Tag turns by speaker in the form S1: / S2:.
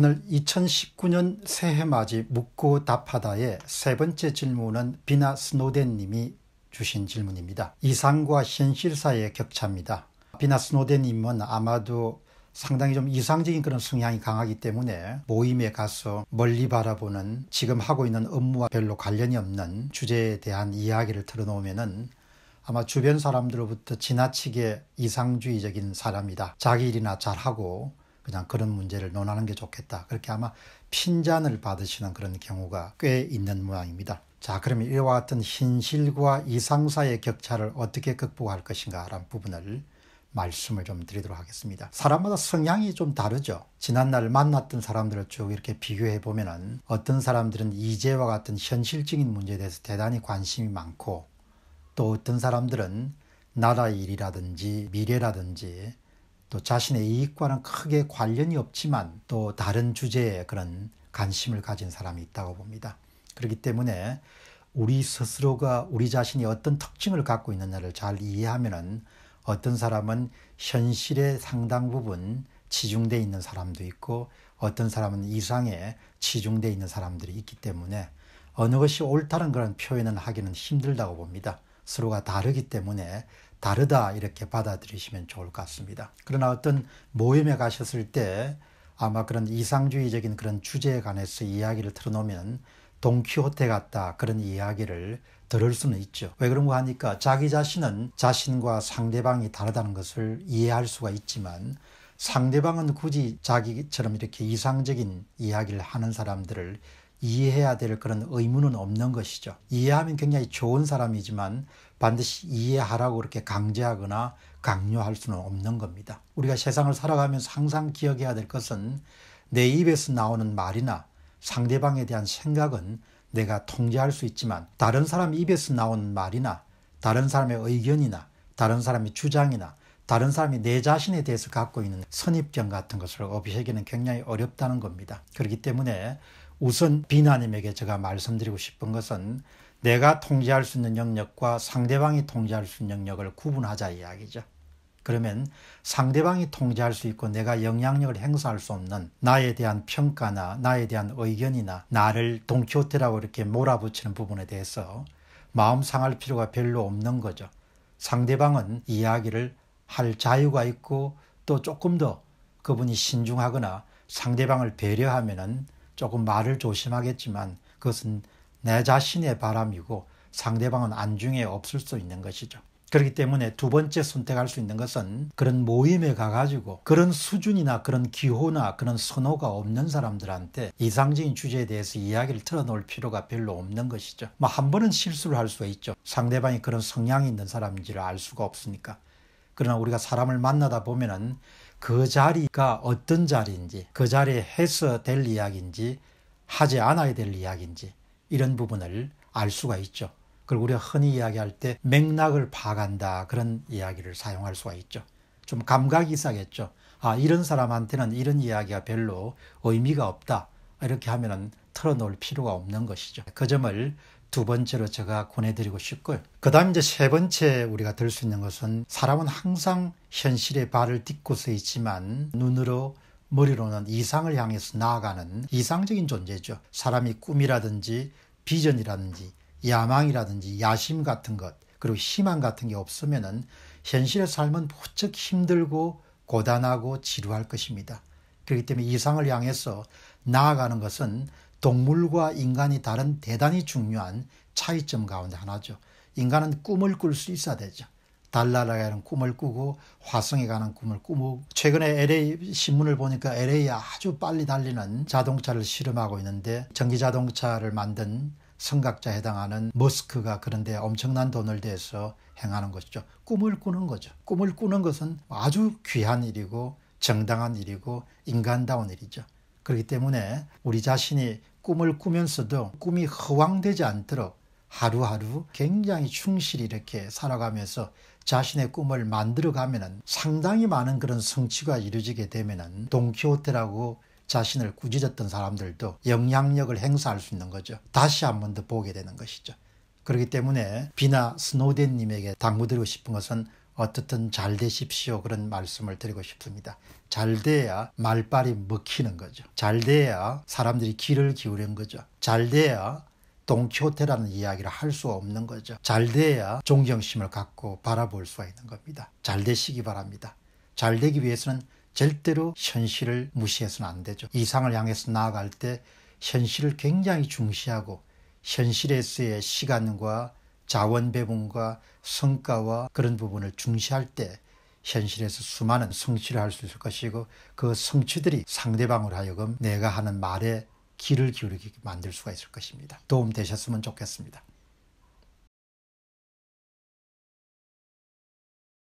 S1: 오늘 2019년 새해 맞이 묻고 답하다의 세 번째 질문은 비나 스노덴 님이 주신 질문입니다. 이상과 현실 사이의 격차입니다. 비나 스노덴 님은 아마도 상당히 좀 이상적인 그런 성향이 강하기 때문에 모임에 가서 멀리 바라보는 지금 하고 있는 업무와 별로 관련이 없는 주제에 대한 이야기를 틀어놓으면은 아마 주변 사람들로부터 지나치게 이상주의적인 사람이다. 자기 일이나 잘하고 그냥 그런 문제를 논하는 게 좋겠다. 그렇게 아마 핀잔을 받으시는 그런 경우가 꽤 있는 모양입니다. 자, 그러면 이와 같은 현실과 이상사의 격차를 어떻게 극복할 것인가 라는 부분을 말씀을 좀 드리도록 하겠습니다. 사람마다 성향이 좀 다르죠. 지난날 만났던 사람들을 쭉 이렇게 비교해 보면은 어떤 사람들은 이제와 같은 현실적인 문제에 대해서 대단히 관심이 많고 또 어떤 사람들은 나라 일이라든지 미래라든지 또 자신의 이익과는 크게 관련이 없지만 또 다른 주제에 그런 관심을 가진 사람이 있다고 봅니다. 그렇기 때문에 우리 스스로가 우리 자신이 어떤 특징을 갖고 있느냐를 잘 이해하면은 어떤 사람은 현실의 상당 부분 치중돼 있는 사람도 있고 어떤 사람은 이상에 치중돼 있는 사람들이 있기 때문에 어느 것이 옳다는 그런 표현은 하기는 힘들다고 봅니다. 서로가 다르기 때문에 다르다 이렇게 받아들이시면 좋을 것 같습니다. 그러나 어떤 모임에 가셨을 때 아마 그런 이상주의적인 그런 주제에 관해서 이야기를 틀어놓으면 동키호테 같다 그런 이야기를 들을 수는 있죠. 왜 그런가 하니까 자기 자신은 자신과 상대방이 다르다는 것을 이해할 수가 있지만 상대방은 굳이 자기처럼 이렇게 이상적인 이야기를 하는 사람들을 이해해야 될 그런 의무는 없는 것이죠. 이해하면 굉장히 좋은 사람이지만 반드시 이해하라고 그렇게 강제하거나 강요할 수는 없는 겁니다. 우리가 세상을 살아가면서 항상 기억해야 될 것은 내 입에서 나오는 말이나 상대방에 대한 생각은 내가 통제할 수 있지만 다른 사람 입에서 나오는 말이나 다른 사람의 의견이나 다른 사람의 주장이나 다른 사람이 내 자신에 대해서 갖고 있는 선입견 같은 것을 없애기는 굉장히 어렵다는 겁니다. 그렇기 때문에 우선 비나님에게 제가 말씀드리고 싶은 것은 내가 통제할 수 있는 영역과 상대방이 통제할 수 있는 영역을 구분하자 이야기죠. 그러면 상대방이 통제할 수 있고 내가 영향력을 행사할 수 없는 나에 대한 평가나 나에 대한 의견이나 나를 동키호테라고 이렇게 몰아붙이는 부분에 대해서 마음 상할 필요가 별로 없는 거죠. 상대방은 이야기를 할 자유가 있고 또 조금 더 그분이 신중하거나 상대방을 배려하면은 조금 말을 조심하겠지만 그것은 내 자신의 바람이고 상대방은 안중에 없을 수 있는 것이죠. 그렇기 때문에 두 번째 선택할 수 있는 것은 그런 모임에 가가지고 그런 수준이나 그런 기호나 그런 선호가 없는 사람들한테 이상적인 주제에 대해서 이야기를 틀어놓을 필요가 별로 없는 것이죠. 뭐 한 번은 실수를 할 수가 있죠. 상대방이 그런 성향이 있는 사람인지를 알 수가 없으니까. 그러나 우리가 사람을 만나다 보면은 그 자리가 어떤 자리인지, 그 자리에 해서 될 이야기인지, 하지 않아야 될 이야기인지, 이런 부분을 알 수가 있죠. 그리고 우리가 흔히 이야기할 때 맥락을 파간다 그런 이야기를 사용할 수가 있죠. 좀 감각이 이상했죠. 아, 이런 사람한테는 이런 이야기가 별로 의미가 없다. 이렇게 하면은 틀어놓을 필요가 없는 것이죠. 그 점을 두 번째로 제가 권해드리고 싶고요. 그 다음 이제 세 번째 우리가 들 수 있는 것은 사람은 항상 현실의 발을 딛고 서 있지만 눈으로 머리로는 이상을 향해서 나아가는 이상적인 존재죠. 사람이 꿈이라든지 비전이라든지 야망이라든지 야심 같은 것 그리고 희망 같은 게 없으면은 현실의 삶은 무척 힘들고 고단하고 지루할 것입니다. 그렇기 때문에 이상을 향해서 나아가는 것은 동물과 인간이 다른 대단히 중요한 차이점 가운데 하나죠. 인간은 꿈을 꿀 수 있어야 되죠. 달나라 가는 꿈을 꾸고 화성에 가는 꿈을 꾸고 최근에 LA 신문을 보니까 LA에 아주 빨리 달리는 자동차를 실험하고 있는데 전기 자동차를 만든 성각자 해당하는 머스크가 그런데 엄청난 돈을 대서 행하는 것이죠. 꿈을 꾸는 거죠. 꿈을 꾸는 것은 아주 귀한 일이고 정당한 일이고 인간다운 일이죠. 그렇기 때문에 우리 자신이 꿈을 꾸면서도 꿈이 허황되지 않도록 하루하루 굉장히 충실히 이렇게 살아가면서 자신의 꿈을 만들어가면은 상당히 많은 그런 성취가 이루어지게 되면은 동키호테라고 자신을 꾸짖었던 사람들도 영향력을 행사할 수 있는 거죠. 다시 한 번 더 보게 되는 것이죠. 그렇기 때문에 비나 스노덴님에게 당부드리고 싶은 것은 어떻든 잘 되십시오. 그런 말씀을 드리고 싶습니다. 잘 돼야 말빨이 먹히는 거죠. 잘 돼야 사람들이 귀를 기울인 거죠. 잘 돼야 동키호테라는 이야기를 할 수 없는 거죠. 잘 돼야 존경심을 갖고 바라볼 수가 있는 겁니다. 잘 되시기 바랍니다. 잘 되기 위해서는 절대로 현실을 무시해서는 안 되죠. 이상을 향해서 나아갈 때 현실을 굉장히 중시하고 현실에서의 시간과 자원 배분과 성과와 그런 부분을 중시할 때 현실에서 수많은 성취를 할 수 있을 것이고 그 성취들이 상대방으로 하여금 내가 하는 말에 귀를 기울이게 만들 수가 있을 것입니다. 도움되셨으면 좋겠습니다.